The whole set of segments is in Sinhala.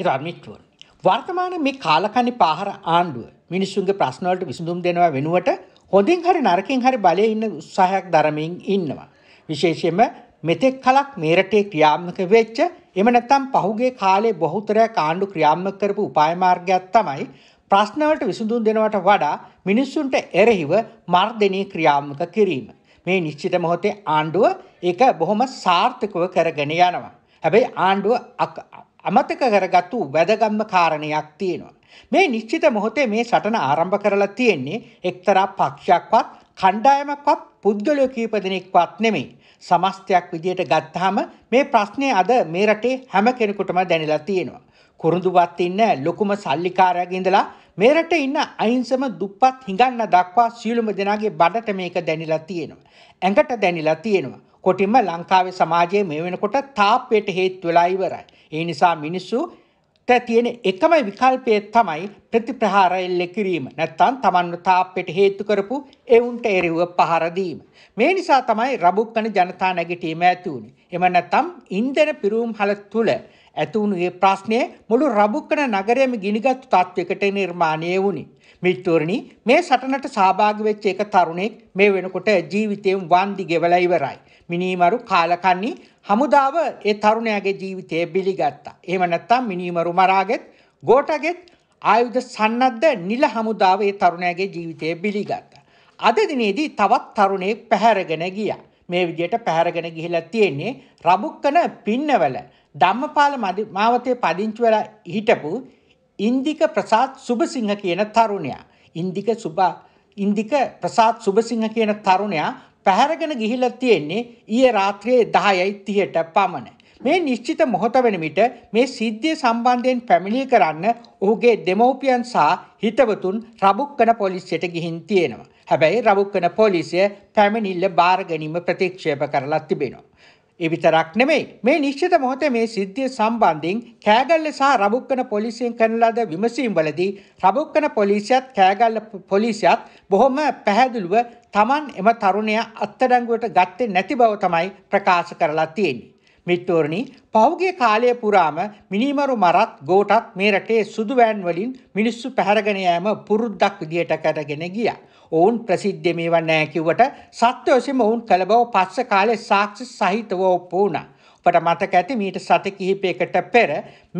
හිරාමිත් වුණ. වර්තමාන මේ කාලකණි පාහර ආණ්ඩුව මිනිස්සුන්ගේ ප්‍රශ්නවලට විසඳුම් දෙනවා වෙනුවට හොඳින් හරි නරකින් හරි බලය ඉන්න උත්සාහයක් දරමින් ඉන්නවා. විශේෂයෙන්ම මෙතෙක් කලක් මේරටේ ක්‍රියාත්මක වෙච්ච එම නැත්නම් පහුගේ කාලේ බහුතරයක් ආණ්ඩු ක්‍රියාත්මක කරපු උපාය මාර්ගයක් තමයි ප්‍රශ්නවලට විසඳුම් දෙනවට වඩා මිනිස්සුන්ට එරෙහිව මර්ධනය ක්‍රියාත්මක කිරීම. මේ නිශ්චිත මොහොතේ ආණ්ඩුව ඒක බොහොම සාර්ථකව කරගෙන යනවා. හැබැයි ආණ්ඩුව අමතක කරගත්තු වැදගම්ම කාරණයක් තියෙනවා. මේ නිශ්චිත මොහොතේ මේ සටන ආරම්භ කරලා තියෙන්නේ එක්තරා පක්ෂයක්වත් කණ්ඩායමක්වත් පුද්ගලයෝ කීප දෙනෙක්වත් නෙමෙයි. සමස්තයක් විදියට ගත්තාම මේ ප්‍රශ්නේ අද මේ රටේ හැම කෙනෙකුටම දැනලා තියෙනවා. කුරුඳුවත් ඉන්න ලොකුම සල්ලිකාරයාගේ ඉඳලා මේ රටේ ඉන්න අහිංසම දුප්පත් හිඟන්න දක්වා සියලුම දෙනාගේ බඩට මේක දැනිලා තියෙනවා. ඇඟට දැනිලා තියෙනවා. කොටින්ම ලංකාවේ සමාජයේ මේ වෙනකොට තාප්පයට හේතු වෙලා ඉවරයි. ඒ නිසා මිනිස්සුට තියෙන එකම විකල්පය තමයි ප්‍රතිප්‍රහාර එල්ල කිරීම. නැත්තම් Tamanව තාප්පයට හේතු කරපු එවුන්ට එරෙහිව පහර දීම. මේ නිසා තමයි රබුක්කන ජනතා නැගිටීම ඇති වුනේ. එම නැත්තම් ඉන්ධන පිරවුම් හල තුල ඇති වුණු මේ ප්‍රශ්නය මුළු රබුක්කන නගරයම ගිනිගත් තත්වයකට නිර්මාණය වුණේ. මිත්තුවරණි මේ සටනට සහභාගි වෙච්ච එක තරුණෙක් මේ වෙනකොට ජීවිතයෙන් වන්දි ගෙවලා ඉවරයි. මිනීමරු කාලකන්ණි හමුදාව ඒ තරුණයාගේ ජීවිතය බිලිගත්තා. එහෙම නැත්නම් මිනීමරු මරාගෙත් ගෝටගෙත් ආයුධ සන්නද්ධ නිල හමුදාව ඒ තරුණයාගේ ජීවිතය බිලිගත්තා. අද දිනේදී තවත් තරුණයෙක් පැහැරගෙන ගියා. මේ විදියට පැහැරගෙන ගිහිලා තියෙන්නේ රබුක්කන පින්නවල ධම්මපාල මාවතේ පදිංචි වෙලා හිටපු ඉන්දික ප්‍රසාද් සුබසිංහ කියන තරුණයා. ඉන්දික සුබා ඉන්දික ප්‍රසාද් සුබසිංහ කියන තරුණයා පැහැරගෙන ගිහිල්ලා තියෙන්නේ ඊයේ රාත්‍රියේ 10:30ට පමණ. මේ නිශ්චිත මොහොත වෙන විට මේ සිද්ධිය සම්බන්ධයෙන් පැමිණිලි කරන්න ඔහුගේ දෙමව්පියන් සහ හිතවතුන් රබුක්කන පොලිසියට ගිහින් තියෙනවා. හැබැයි රබුක්කන පොලිසිය පැමිණිල්ල බාර ගැනීම ප්‍රතික්ෂේප කරලා තිබෙනවා. ඒ විතරක් නෙමෙයි මේ නිශ්චිත මොහොතේ මේ සිද්ධිය සම්බන්ධයෙන් කෑගල්ල සහ රබුක්කන පොලිසියෙන් කරන ලද විමසීම්වලදී රබුක්කන පොලිසියත් කෑගල්ල පොලිසියත් බොහොම පැහැදිලිව Taman එම තරුණයා අත්අඩංගුවට ගත්තේ නැති බව තමයි ප්‍රකාශ කරලා තියෙන්නේ. මිත්‍රෝරණි පහුගිය කාලය පුරාම මිනිමරු මරත් ගෝටත් මේ රටේ සුදු වෑන් වලින් මිනිස්සු පැහැරගෙන යෑම පුරුද්දක් විදියට කරගෙන ගියා. ඔවුන් ප්‍රසිද්ධිය මේවා නෑ කිව්වට සත්‍ය වශයෙන්ම ඔවුන් කළ බව පස්ස කාලේ සාක්ෂි සහිතව ඔප්පු වුණා. ඔබට මතක ඇති මීට සති කිහිපයකට පෙර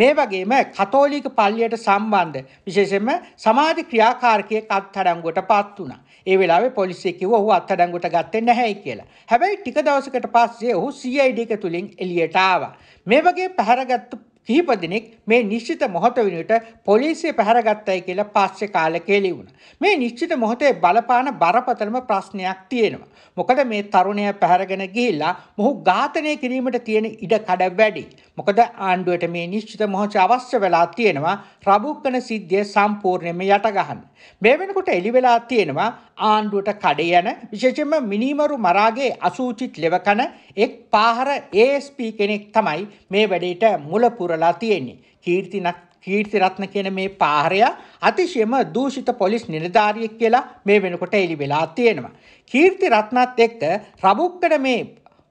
මේ වගේම කතෝලික පල්ලියට සම්බන්ධ විශේෂයෙන්ම සමාජ ක්‍රියාකාරකයෙක් අත්අඩංගුවට පත් වුණා. ඒ වෙලාවේ පොලිසිය කිව්වා ඔහු අත්අඩංගුවට ගත්තේ නැහැයි කියලා. හැබැයි ටික දවසකට පස්සේ ඔහු CID එක තුලින් එළියට ආවා. මේ වගේ පැහැරගත්තු කිහිප දෙනෙක් මේ නිශ්චිත මොහොත වෙනුවට පොලිසිය පැහැරගත්තයි කියලා පස්සේ කාලේ කෙලි වුණා. මේ නිශ්චිත මොහොතේ බලපාන බරපතලම ප්‍රශ්නයක් තියෙනවා. මොකද මේ තරුණයා පැහැරගෙන ගිහිල්ලා මොහු ඝාතනය කිරීමට තියෙන ඉඩ කඩ වැඩි. මොකද ආණ්ඩුවට මේ නිශ්චිත මොහොත අවශ්‍ය වෙලා තියෙනවා රබුක්කන සිද්ධිය සම්පූර්ණයෙන්ම යට ගන්න. මේ වෙනකොට එළි වෙලා තියෙනවා ආණ්ඩුවට කඩ යන විශේෂයෙන්ම මිනිමරු මරාගේ අසූචිත් ලෙවකන එක් පාහර ASP කෙනෙක් තමයි මේ වැඩේට මුල පුරලා කරලා තියෙන්නේ. කීර්තිනක් කීර්තිරත්න කියන මේ පාහරය අතිශයම දූෂිත පොලිස් නිලධාරියෙක් කියලා මේ වෙනකොට එලි වෙලා තියෙනවා. කීර්තිරත්නත් එක්ක රබුක්කඩ මේ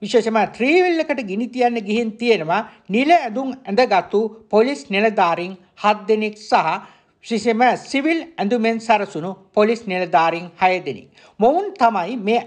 විශේෂම ත්‍රීවිල් එකට ගිනි තියන්න ගිහින් තියෙනවා නිල ඇඳුම් ඇඳගත්තු පොලිස් නිලධාරීන් 7 දෙනෙක් සහ විශේෂම සිවිල් ඇඳුමෙන් සරසුණු පොලිස් නිලධාරීන් 6 දෙනෙක්. මොවුන් තමයි මේ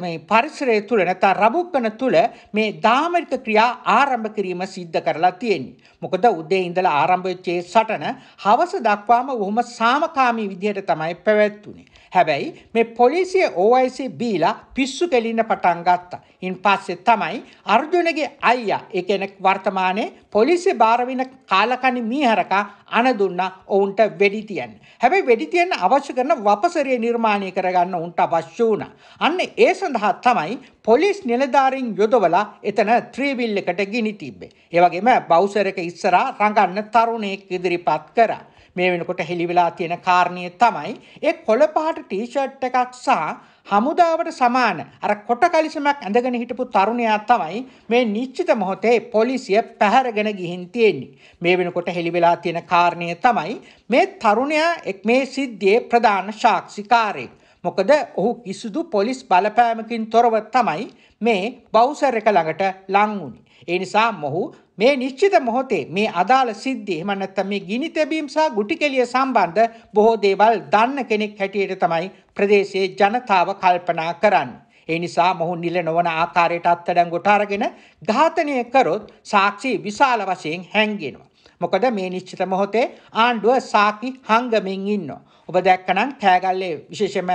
මේ පරිසරය තුළ නැතා රබුප්පන තුළ මේ ධාමරික ක්‍රියා ආරම්භ කිරීම සිද්ධ කරලා තියෙන්නේ. මොකද උදේ ඉඳලා ආරම්භ වෙච්ච සටන හවස දක්වාම බොහොම සාමකාමී විදිහට තමයි පැවැත්වුනේ. හැබැයි මේ පොලිසිය OIC බීලා පිස්සු කෙලින්න පටන් ගත්තා. ඉන් පස්සේ තමයි අර්ජුනගේ අයියා ඒ කෙනෙක් වර්තමානයේ පොලිසිය බාර වින කාලකණි මීහරකා අනදුන්නා ඔවුන්ට වෙඩි තියන්න. හැබැයි වෙඩි තියන්න අවශ්‍ය කරන වපසරිය නිර්මාණය කරගන්න ඔවුන්ට අවශ්‍ය වුණා. අන්න ඒ සඳහා තමයි පොලිස් නිලධාරීන් යොදවලා එතන ත්‍රීවිල් එකට ගිනි තිබ්බේ. ඒ වගේම බවුසර් එක ඉස්සරහා රඟන්න තරුණයෙක් ඉදිරිපත් කරා. මේ වෙනකොට හෙළි වෙලා තියෙන කාරණිය තමයි ඒ කොළ පහට ටී-ෂර්ට් එකක් සහ හමුදාවට සමාන අර කොට කලිසමක් ඇඳගෙන හිටපු තරුණයා තමයි මේ නිශ්චිත මොහොතේ පොලිසිය පැහැරගෙන ගිහින් තියෙන්නේ. මේ වෙනකොට හෙළි වෙලා තියෙන කාරණය තමයි මේ තරුණයා එක් මේ සිද්ධියේ ප්‍රධාන සාක්ෂිකාරයෙක්. මොකද ඔහු කිසිදු පොලිස් බලපෑමකින් තොරව තමයි මේ බවුසර් එක ළඟට ලං වුණේ. ඒ නිසා මොහු මේ නිශ්චිත මොහොතේ මේ අදාළ සිද්ධිය එහෙම නැත්නම් මේ ගිනි තැබීම් සහ ගුටි කෙලිය සම්බන්ධ බොහෝ දේවල් දන්න කෙනෙක් හැටියට තමයි ප්‍රදේශයේ ජනතාව කල්පනා කරන්නේ. ඒ නිසා මොහු නිල නොවන ආකාරයට අත්අඩංගුවට අරගෙන ඝාතනය කරොත් සාක්ෂි විශාල වශයෙන් හැංගෙනවා. මොකද මේ නිශ්චිත මොහොතේ ආණ්ඩුව සාකි හංගමින් ඉන්නවා. ඔබ දැක්කනම් කෑගල්ලේ විශේෂම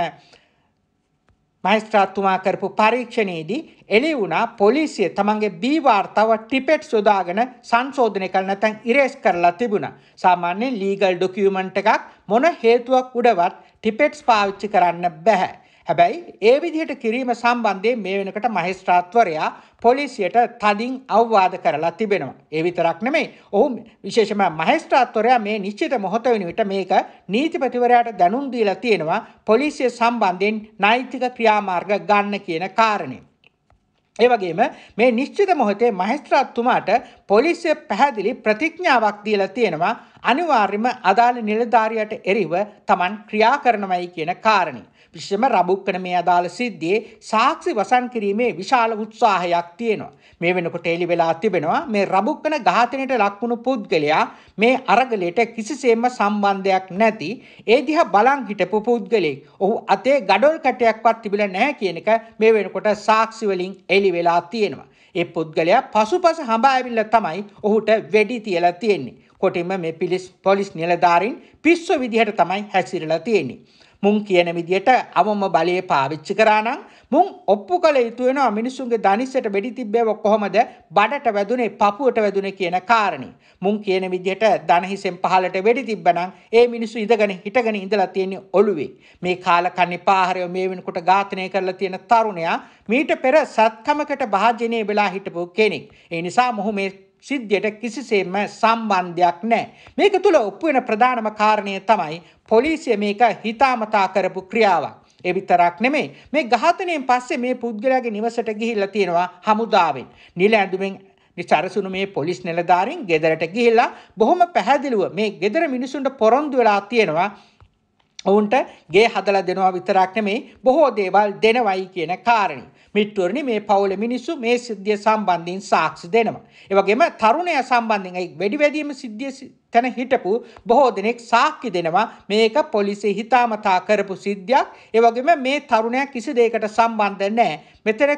මහේස්ත්‍රාත්තුමා කරපු පරීක්ෂණයේදී එළි වුණා පොලිසිය තමන්ගේ බී වාර්තාව ටිපෙට් සොදාගෙන සංශෝධනය කළ නැත්නම් ඉරේස් කරලා තිබුණා. සාමාන්‍ය ලීගල් ඩොකියුමන්ට් එකක් මොන හේතුවක් උඩවත් ටිපෙට්ස් පාවිච්චි කරන්න බෑ. හැබැයි ඒ විදිහට කිරීම සම්බන්ධයෙන් මේ වෙනකට මහේස්ත්‍රාත්වරයා පොලිසියට තදින් අවවාද කරලා තිබෙනවා. ඒ විතරක් නෙමෙයි. ඔහු විශේෂම මහේස්ත්‍රාත්වරයා මේ නිශ්චිත මොහොත වෙන විට මේක නීතිපතිවරයාට දැනුම් දීලා තියෙනවා පොලිසිය සම්බන්ධයෙන් නෛතික ක්‍රියාමාර්ග ගන්න කියන කාරණේ. ඒ වගේම මේ නිශ්චිත මොහොතේ මහේස්ත්‍රාත්තුමාට පොලිසිය පැහැදිලි ප්‍රතිඥාවක් දීලා තියෙනවා අනිවාර්යම අදාළ නිලධාරියට එරෙහිව Taman ක්‍රියා කරනවයි කියන කාරණේ. විශේෂම රබුක්කන මේ අදාළ සිද්ධියේ සාක්ෂි වසන් කිරීමේ විශාල උත්සාහයක් තියෙනවා. මේ වෙනකොට එළි වෙලා තිබෙනවා මේ රබුක්කන ඝාතනයට ලක්වුණු පුද්ගලයා මේ අරගලයට කිසිසේම සම්බන්ධයක් නැති ඒ දිහා බලන් හිටපු පුද්ගලෙක්. ඔහු අතේ gadol කැටයක්වත් තිබිලා නැහැ කියන එක මේ වෙනකොට සාක්ෂි වලින් එළි වෙලා තියෙනවා. ඒ පුද්ගලයා පසුපස හඹා ඇවිල්ලා තමයි ඔහුට වෙඩි තියලා තියෙන්නේ. කොටින්ම මේ පිලිස් පොලිස් නිලධාරීන් පිස්සු විදිහට තමයි හැසිරලා තියෙන්නේ. මුන් කියන විදියට අවම බලය පාවිච්චි කරා නම් මුන් ඔප්පු කළ යුතු වෙනවා මිනිසුන්ගේ දනිස්සට වෙඩි තිබ්බව කොහොමද බඩට වැදුනේ පපුවට වැදුනේ කියන කාරණේ. මුන් කියන විදියට ධන හිසෙන් පහලට වෙඩි තිබ්බනම් ඒ මිනිස්සු ඉඳගෙන හිටගෙන ඉඳලා තියෙන්නේ ඔළුවේ. මේ කාල කන්නේ පාහරය මේ වෙනකොට ඝාතනය කරලා තියෙන තරුණයා මීට පෙර සත්කමකට භාජනය වෙලා හිටපු කෙනෙක්. ඒ නිසා මොහු මේ සිද්ධියට කිසිසේම සම්බන්ධයක් නැහැ. මේක තුල ඔප්පු වෙන ප්‍රධානම කාරණය තමයි පොලිසිය මේක හිතාමතා කරපු ක්‍රියාවක්. ඒ විතරක් නෙමෙයි මේ ඝාතනයෙන් පස්සේ මේ පුද්ගලයාගේ නිවසට ගිහිල්ලා තියෙනවා හමුදාවෙන් නිල ඇඳුමෙන් නිසරසුණු මේ පොලිස් නිලධාරීන් ගෙදරට ගිහිල්ලා බොහොම පැහැදිලිව මේ ගෙදර මිනිසුන්ට පොරොන්දු වෙලා තියෙනවා ඔවුන්ට ගේ හදලා දෙනවා විතරක් නෙමෙයි බොහෝ දේවල් දෙනවයි කියන කාරණේ මිත්වරණි මේ පවුලේ මිනිස්සු මේ සිද්ධිය සම්බන්ධයෙන් සාක්ෂි දෙනවා. ඒ වගේම තරුණයා සම්බන්ධයෙන් ඒ වෙඩි වැදීම සිද්ධිය තැන හිටපු බොහෝ දෙනෙක් සාක්ෂි දෙනවා මේක පොලිසිය හිතාමතා කරපු සිද්ධියක්. ඒ වගේම මේ තරුණයා කිසි දෙයකට සම්බන්ධ නැහැ. මෙතන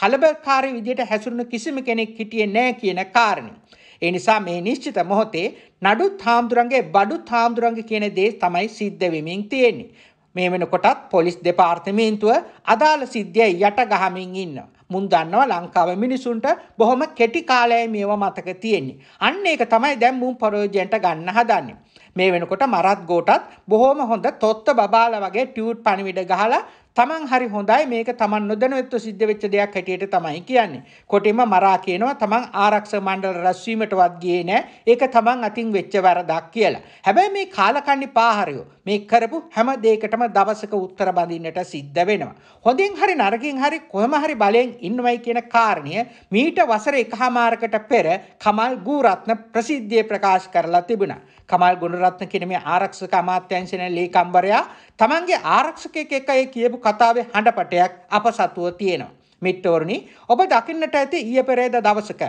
කලබලකාරී විදියට හැසිරුණු කිසිම කෙනෙක් හිටියේ නැහැ කියන කාරණේ. ඒ නිසා මේ නිශ්චිත මොහොතේ නඩු හාමුදුරන්ගේ බඩු හාමුදුරන්ගේ කියන දේ තමයි සිද්ධ වෙමින් තියෙන්නේ. මේ වෙනකොටත් පොලිස් දෙපාර්තමේන්තුව අදාළ සිද්ධිය යට ගහමින් ඉන්නවා. මුන් දන්නවා ලංකාව මිනිසුන්ට බොහොම කෙටි කාලයයි මේව මතක තියෙන්නේ. අන්න ඒක තමයි දැන් මුන් ප්‍රයෝජනට ගන්න හදන්නේ. මේ වෙනකොට මරත් ගෝටත් බොහොම හොඳ තොත්ත බබාලා වගේ ටියුට් පණිවිඩ ගහලා තමන් හරි හොඳයි මේක තමන් නොදැනුවත්ව සිද්ධ වෙච්ච දෙයක් හැටියට තමයි කියන්නේ. කොටිම මරා කියනවා තමන් ආරක්ෂක මණ්ඩල රැස්වීමටවත් ගියේ නෑ. ඒක තමන් අතින් වෙච්ච වරදක් කියලා. හැබැයි මේ කාලකන්ණි පාහරයෝ මේ කරපු හැම දෙයකටම දවසක උත්තර බඳින්නට සිද්ධ වෙනවා. හොඳින් හරි නරකින් හරි කොහම හරි බලෙන් ඉන්නවයි කියන කාරණය මීට වසර එකහමාරකට පෙර කමල් ගුරත්න ප්‍රසිද්ධියේ ප්‍රකාශ කරලා තිබුණා. කමල් ගුණරත්න කියන මේ ආරක්ෂක අමාත්‍යංශන ලේකම්වරයා තමන්ගේ ආරක්ෂකයෙක් එක්ක ඒ කියපු කතාවේ හඬපටයක් අප සතුව තියෙනවා. මිත්‍රවරුනි ඔබ දකින්නට ඇති ඊය පෙරේද දවසක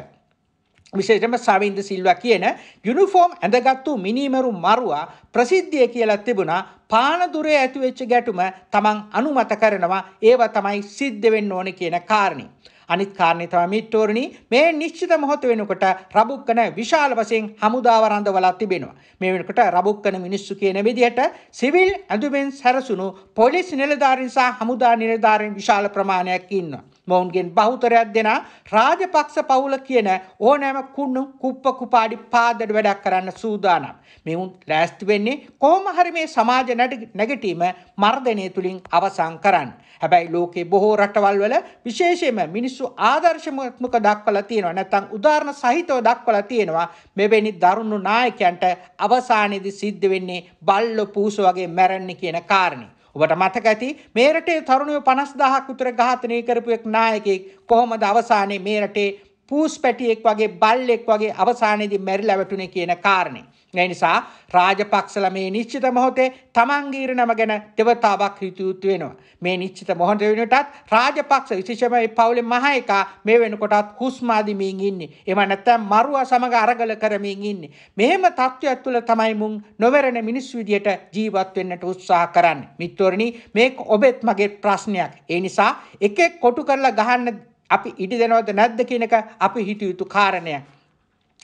විශේෂම සවින්ද සිල්වා කියන යුනිෆෝම් ඇඳගත්තු මිනිමරු මරුවා ප්‍රසිද්ධිය කියලා තිබුණා පානදුරේ ඇතිවෙච්ච ගැටුම තමන් අනුමත කරනවා ඒව තමයි සිද්ධ වෙන්න ඕනේ කියන කාරණේ. අනිත් කාරණේ තමයි මිත්‍රෝරණී මේ නිශ්චිත මොහොත වෙනකොට රබුක්කන විශාල වශයෙන් හමුදාව රඳවලා තිබෙනවා. මේ වෙනකොට රබුක්කන මිනිස්සු කියන විදිහට සිවිල් ඇඳුමෙන් සැරසුණු පොලිස් නිලධාරීන් සහ හමුදා නිලධාරීන් විශාල ප්‍රමාණයක් ඉන්නවා. මොවුන්ගෙන් බහුතරයක් දෙනා රාජපක්ෂ පවුල කියන ඕනෑම කුණු කුප්ප කුපාඩි පාදට වැඩක් කරන්න සූදානම්. මෙවුන් ලෑස්ති වෙන්නේ කොහොම හරි මේ සමාජ නැගිටීම මර්ධනය තුලින් අවසන් කරන්න. හැබැයි ලෝකේ බොහෝ රටවල් වල විශේෂයෙන්ම මිනිස්සු ආදර්ශමත්මක දක්වලා තියෙනවා. නැත්නම් උදාහරණ සහිතව දක්වලා තියෙනවා මෙවැනි දරුණු නායකයන්ට අවසානයේදී සිද්ධ වෙන්නේ බල්ල පූස වගේ මැරෙන්න කියන කාරණේ. ඔබට මතක ඇති මේ රටේ තරුණයෝ 50000ක් විතර ඝාතනය කරපු එක් නායකයෙක් කොහොමද අවසානයේ මේ රටේ පූස් පැටියෙක් වගේ බල්ලෙක් වගේ අවසානයේදී මැරිලා වැටුනේ කියන කාරණේ ඒ නිසා රාජපක්ෂ ළමේ නිශ්චිත මොහොතේ තමන්ගේ ඉරණම ගැන දෙවතාවක් හිතියුත් වෙනවා. මේ නිශ්චිත මොහොත වෙනුවටත් රාජපක්ෂ විශේෂම ඒ පවුලේ මහේකා මේ වෙනකොටත් හුස්ම අදිමින් ඉන්නේ. එම නැත්නම් මරුවා සමග අරගල කරමින් ඉන්නේ. මෙහෙම තත්ත්වයක් තුළ තමයි මුන් නොවැරෙන මිනිස් විදියට ජීවත් වෙන්නට උත්සාහ කරන්නේ. මිත්‍රෝරණි මේක ඔබෙත් මගේ ප්‍රශ්නයක්. ඒ නිසා එකෙක් කොටු කරලා ගහන්න අපි ඉඩ දෙනවද නැද්ද කියන එක අපි හිත යුතු කාරණයක්.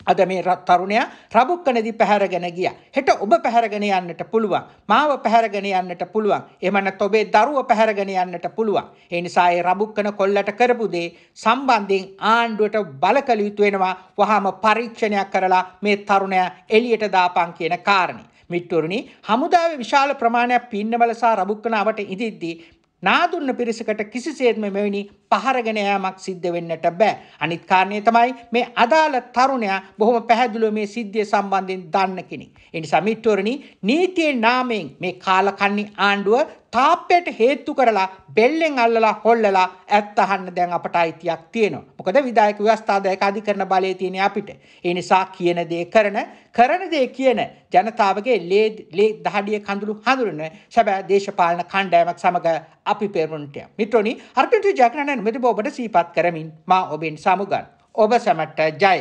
අද මේ තරුණයා රබුක්කනේදී පැහැරගෙන ගියා. හෙට ඔබ පැහැරගෙන යන්නට පුළුවන්. මාව පැහැරගෙන යන්නට පුළුවන්. එහෙම නැත්නම් ඔබේ දරුව පැහැරගෙන යන්නට පුළුවන්. ඒ නිසා ඒ රබුක්කන කොල්ලට කරපු දේ සම්බන්ධයෙන් ආණ්ඩුවට බලකල යුතු වෙනවා. වහාම පරීක්ෂණයක් කරලා මේ තරුණයා එළියට දාපන් කියන කාරණේ. මිත්වරුනි, හමුදාවේ විශාල ප්‍රමාණයක් පින්නවල සහ රබුක්කන අවට ඉදිද්දී නාදුන්න පිරිසකට කිසිසේත්ම මෙවැනි පහරගෙන යෑමක් සිද්ධ වෙන්නට බෑ. අනිත් කාරණේ තමයි මේ අදාළ තරුණයා බොහොම පැහැදිලිව මේ සිද්ධිය සම්බන්ධයෙන් දන්න කෙනෙක්. ඒ නිසා මිත්‍රවරණි නීතියේ නාමයෙන් මේ කාලකන්ණි ආණ්ඩුව තාප්පයට හේතු කරලා බෙල්ලෙන් අල්ලලා හොල්ලලා ඇත්ත අහන්න දැන් අපට අයිතියක් තියෙනවා. මොකද විධායක ව්‍යවස්ථා දායකාධිකරණ බලය තියෙන අපිට. ඒ නිසා කියන දේ කරන, කරන දේ කියන ජනතාවගේ ලේ ලේ දහඩිය කඳුළු හඳුනන සැබෑ දේශපාලන කණ්ඩායමක් සමග අපි පෙරමුණට යමු. මිත්‍රෝනි අර්ථිත ජයග්‍රහණ නුමැති බෝබට සීපත් කරමින් මා ඔබෙන් සමුගන්. ඔබ සැමට ජය.